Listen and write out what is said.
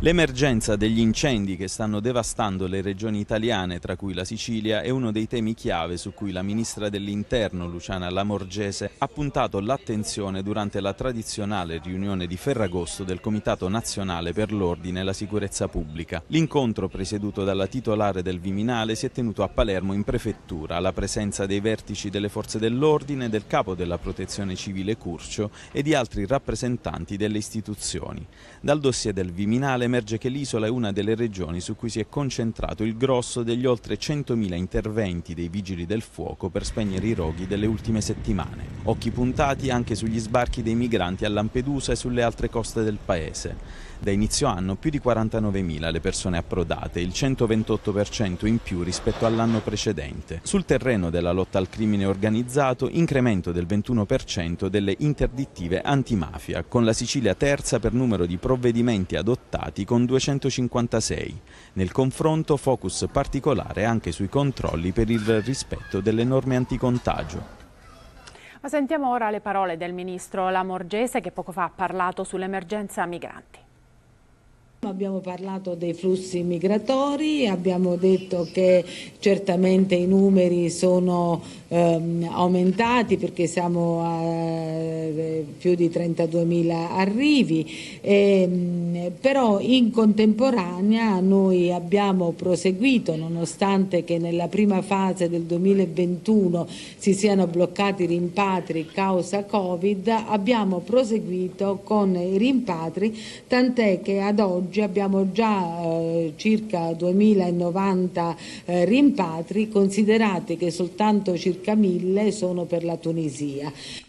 L'emergenza degli incendi che stanno devastando le regioni italiane, tra cui la Sicilia, è uno dei temi chiave su cui la ministra dell'Interno, Luciana Lamorgese, ha puntato l'attenzione durante la tradizionale riunione di Ferragosto del Comitato Nazionale per l'Ordine e la Sicurezza Pubblica. L'incontro, presieduto dalla titolare del Viminale, si è tenuto a Palermo in prefettura, alla presenza dei vertici delle forze dell'ordine, del capo della protezione civile Curcio e di altri rappresentanti delle istituzioni. Dal dossier del Viminale emerge che l'isola è una delle regioni su cui si è concentrato il grosso degli oltre 100.000 interventi dei vigili del fuoco per spegnere i roghi delle ultime settimane occhi puntati anche sugli sbarchi dei migranti a Lampedusa e sulle altre coste del paese. Da inizio anno più di 49.000 le persone approdate, il 128% in più rispetto all'anno precedente. Sul terreno della lotta al crimine organizzato, incremento del 21% delle interdittive antimafia, con la Sicilia terza per numero di provvedimenti adottati con 256. Nel confronto focus particolare anche sui controlli per il rispetto delle norme anticontagio. Ma sentiamo ora le parole del ministro Lamorgese che poco fa ha parlato sull'emergenza migranti abbiamo parlato dei flussi migratori, abbiamo detto che certamente i numeri sono ehm, aumentati perché siamo a eh, più di 32.000 arrivi, e, ehm, però in contemporanea noi abbiamo proseguito nonostante che nella prima fase del 2021 si siano bloccati i rimpatri causa Covid, abbiamo proseguito con i rimpatri, tant'è che ad oggi abbiamo già eh, circa 2090 eh, rimpatri, considerate che soltanto circa 1000 sono per la Tunisia.